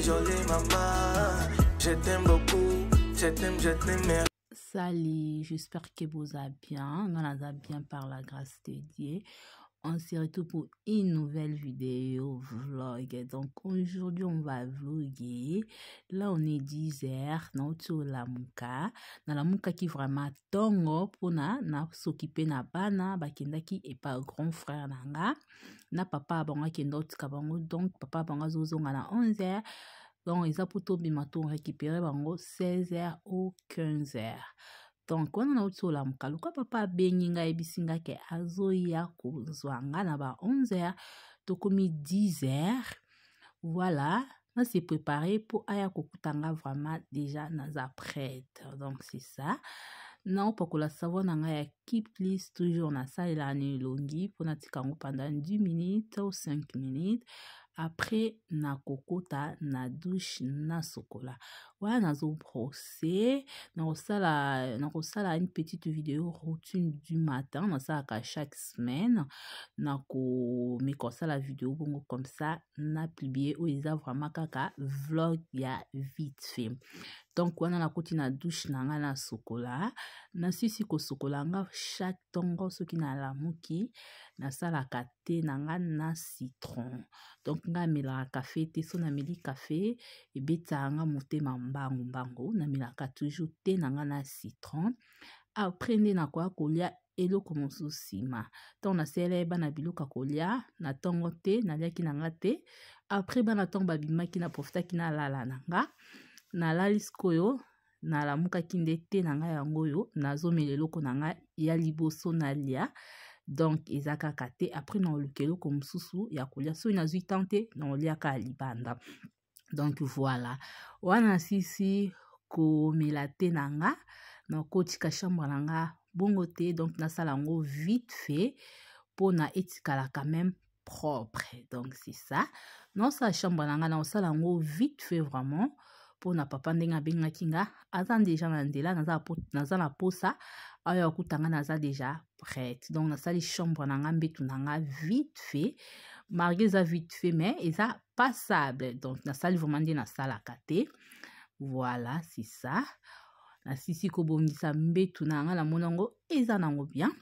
J'ai jolie maman. Je t'aime beaucoup, je t'aime, je t'aime. Salut, j'espère que vous allez bien. Nous allons bien par la grâce de Dieu on se retrouve pour une nouvelle vidéo vlog donc aujourd'hui on va vlogger là on est 10 heures na la qui qui vraiment tongo pour na, na bana est pas grand frère nanga. na papa qui est otika bango donc papa bango à na 11 h donc ils mpo tobima to récupéré bango 16 h ou 15 h donk wana nauti olamuka luka papa abengi nga ayebisi nga ke azoya kozwa nga na ba 11 heure tokomi 10 heure voilà nase prépare mpo aya kokuta nga vraiment déjà naza prête donc c'est ça naopakola savon na ngai ya kiplis toujours nasalelaka na elongi mpona tika yango pendant 10 minutes ou 5 minutes après nakokota na douche nasokola wana nazobrose nakosala une petite video routine du matin nasalaka chaque semaine nakomeka kosala video bongo comme ça napublie oyo eza vraiment kaka vlog ya vite fait donc wana nakoti na douche na ngai nasukola nasisi kosukola nga chaque ntongo soki nalamuki nasalaka te na ngai na citron donc ngai amelaka kafe te so nameli kafe ebetaka nga motema mbangu-mbangu namelaka toujours te na ngai na citron apres nde nakoya kolia eloko mosusu nsima ntango nasiala ye bana biloko ya kolia na ntongo te naliaki na ngai te apres bana ntongo babimaki na profitaki nalala na nga nalali sikoyo nalamukaki nde te na ngai yango oyo nazomela eloko na ngai ya liboso nalia donk eza kaka te apres naoluka eloko mosusu ya kolia soki nazwi tan te naoliaka ya libanda donc voilà wana sisi komela te na nga nakotika chambre na nga bongo te donc nasala yango vite fait mpona etikala quand même propre donc c'est ça nosala chambre na nga naosala yango vite fait vraiment mpona papa ndenge abengaki nga aza deja na nzela naza na posa haya okutangana aza déjà prête donc la chambre na nga mbetu na nga vite fait marge a vite fait mais eza passable donc salle nasali vraiment nde nasalaka te voilà c'est ça nasisi kobongisa mbetu na nga namoni yango eza nango bien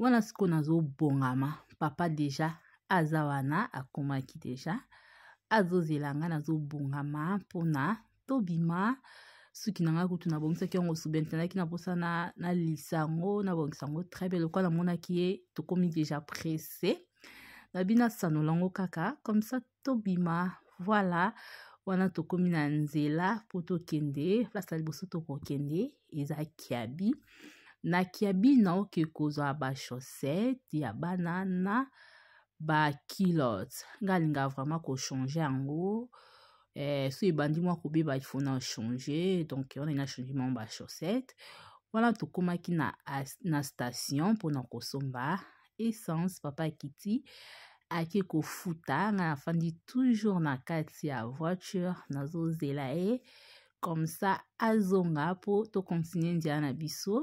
wana sikoyo nazobongama papa déjà azawana wana akomaki déjà azozela nga nazobongama pona tobima soki na ngai kutu nabongisaki yango subentenaki naposana nalisa yango nabongisa yango très bien lokwa namonaki ye tokomi déjà pressé nabi nasanola yango kaka comme ça tobima voilà wana tokomi na nzela mpo tokende place ya liboso tokokende eza kiabi na kiabi naoke kozwa bachaussette ya bana na bakilote ngai alinga vraiment kochange yango Eh, so ebandi mwa kobeba ifona ochange donc wana inachange mwa bachaussette wana tokomaki na, na station mpona kosomba essence papa akiti ake kofuta ngai afandi toujours na kati ya voiture nazozela ye comme ça azonga mpo tokontinue ndia na biso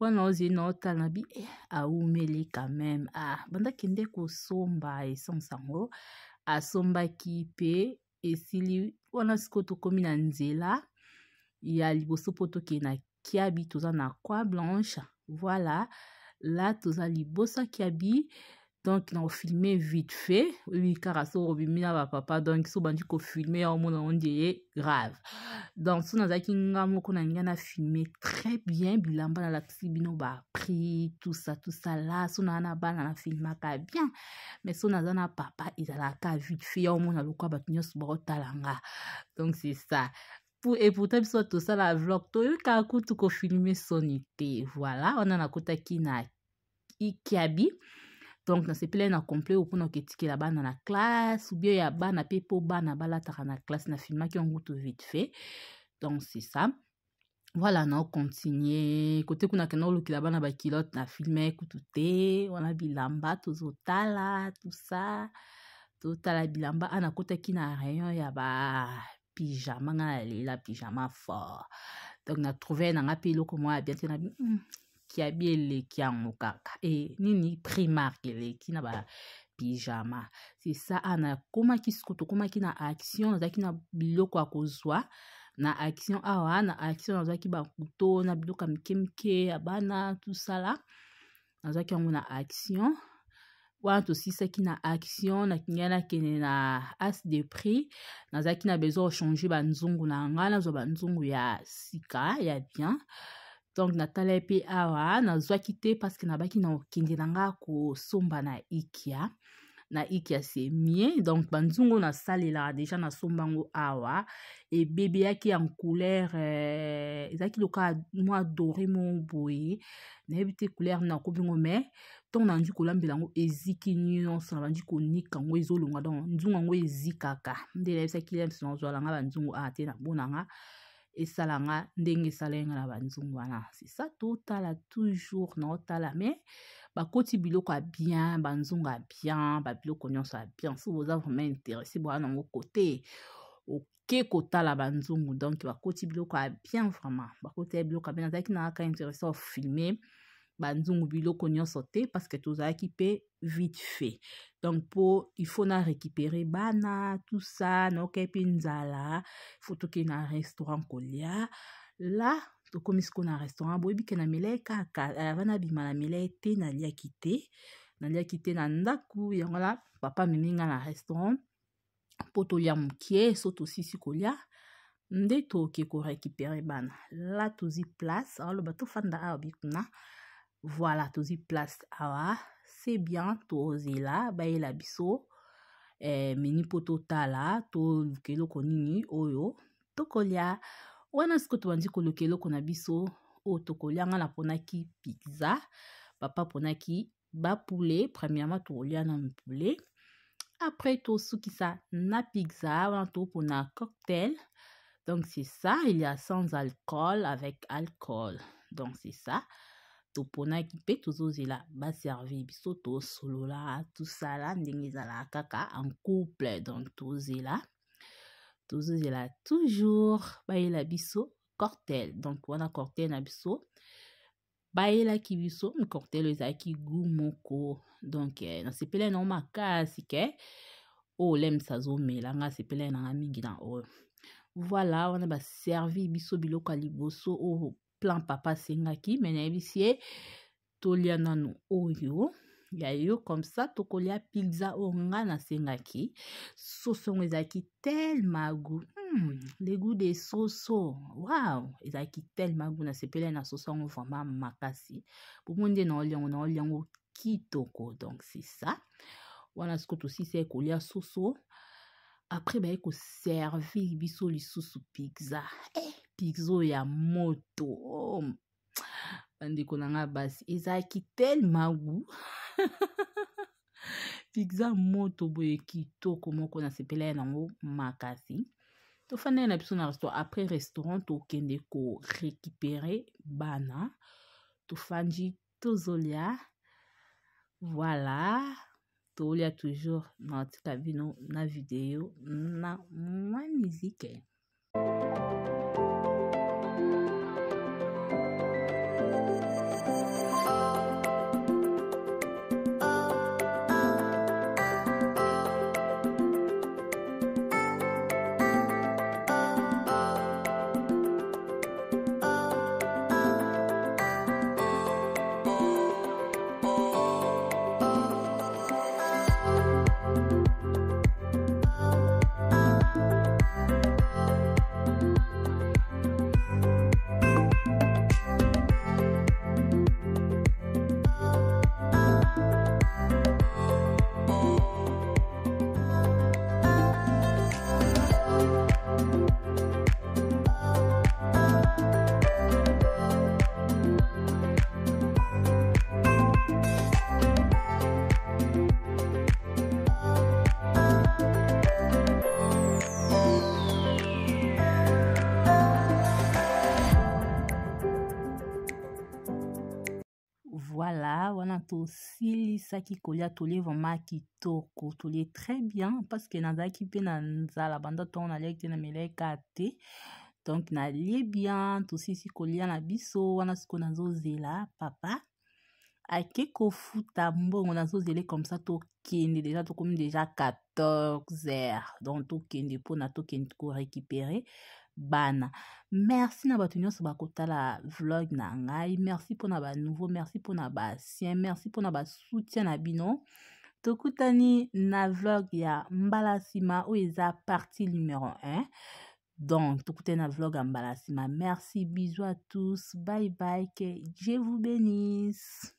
wana ozwi na otala na bi eh, aumeli quand même ah, banda kende kosomba essence yango asombaki mpe esili wana sikoyo tokomi na nzela ya liboso mpo tokende na kiabi toza na croix blanche voilà la toza liboso ya kiabi donc filmé vite fait oyo kaka so obimi na papa donc so obandi kofilme au omona on ye grave donc so nazalaki nga qu'on a ngai filmé très bien bilamba nalakisi bino bah, ça là tusa la so naa na filmé très bien mais so naza na papa ezalaka vite fait au ya omona lokwa bato nyonso bakotala Talanga donc c'est ça et pourtant tout ça la vlog toyokaka kutu kofilme filmé sonité voilà on a wana nakutaki na ikiabi donc nasepeli na complet là oketikela bana na classe ou bien ya bana mpe mpo bana balataka na classe na filmaki yango to vite fait donc c'est ça voilà naocontinue kote kuna là-bas bana bakilote na filme kutu te wana bilamba tozotala tusa tozotala bilamba ana kotaki na rayon ya bapijama nga nalela pijama fort donc on nanga mpe eloko moko ya bien te nabi mm, kiabi eleki yango kaka e nini primarke eleki na ba pijama se sa ana ah, akomaki siko tokomaki na action nazalaki na biloko ya kozwa na action awa na action nazwaki bakuto na biloko ya mikemike ya bana tosala nazwaki yango na action wana tosilisaki na action nakingai nakende na as de prix nazalaki na besoin ochange banzungu na ngai nazwa banzungu ya sika ya bien donc natala ye mpe awa nazwaki te parceke nabaki na kokende na nga kosomba na ikia na ikia semie donc banzungu nasalelaka deja nasombango awa ebebeyaki ya couleur euh, ezalaki lokola mwa doré mo boye nayebi te couleur nakobingo mai ntongo nandi kolambela yango eziki nyonso na bandi konika yango ezolonga donc nzungu yango ezikaka nde nayebisaki lemsi nazwalanga banzungu awa te na bonanga esala nga ndenge esalanga na banzungu wana c'est ça totala toujours na otala mais bakoti biloko ya bien banzungu ya bien babiloko nyonso ya bien so boza vraiment interesse boya nango kote oke kotala banzungu donc bakoti biloko ya bien vraiment bakoti ya biloko ya bien nazalaki na kaka interesse ofilme banzungu biloko nyonso te parceke tozalaki mpe vite fait donc mpo ifo na récupere bana tusa naoke mpe nzala ifo tokei na restaurant kolia la tokómi sikoyo na restaurant boyebi ke na melaye kaka ava na bima na melaye te naliaki te naliaki te na ndako yango wana papa amemi nga na restaurant mpo tolia mokie so tosisi kolia nde toke korécupere bana la tozwi place aoloba tofanda awa bikuna voilà tozi place awa se bien tozela bayela biso eh, meni mpo totala toluka eloko nini oyo tokolia wana sikoyo tobandi koluka eloko na biso oyo tokolia nga naponaki pizza papa aponaki bapule premièrement tokolia na mpule après tosukisa na pizza wana topona cocktail donc c'est ça il y a sans alcool avec alcool donc c'est ça toponaki mpe tozozela baservir biso tosolola tosala ndenge ezalaka kaka en couple donc tozela tozozela toujours bayela biso cortel donc wana cortel na biso bayelaki biso cortel ezalaki gu moko donc eh, nasepeli yango makasi ke oyo olemisa azomela nga asepeli nanga mingi na oyo voilà wana baservi biso biloko ya liboso oyo plan papa asengaki me nayebisi ye tolia nano oyo ya yo comme ça tokolia pizza oyo nga nasengaki sosongo ezalaki telema gu hmm, le goût de soso waw ezalaki telema gu nasepeli na soso yango vraiment makasi bomoi nde naoliango naoliango kitoko donc c'est ça wana sikoyo tosisa ekolia soso apres baye koservir biso lisusu pizza eh, pizza ya moto oh. bandeko na nga basi ezalaki telema gu pizza moto boye kitoko moko nasepela ye nango makasi tofandeli na biso na restaurant après restaurant tokende korécupere bana tofandi tozolia voilà toulia toujours naotika bino na video na mwa mizike tosilisaki kolia tolie vraiment kitoko tolie très bien parceke nazalaki mpe na nzala banda ntongo naliaki te na meliaka te donk nalie bien tosilisi kolia na biso wana sikoyo nazozela papa ake kofuta mbongo nazozele comme ça tokende deja tokomi deja 14 heures donc tokende mpona tokende korécupere bana merci na bato nyonso la vlog na ngai merci mpona nouveau merci pour basien merci mpona basoutien na bino tokutani na vlog ya mbala nsima oyo eza partie numéro 1 donc tokutani na vlog ya merci bisous à tous bye bye que dieu vous bénisse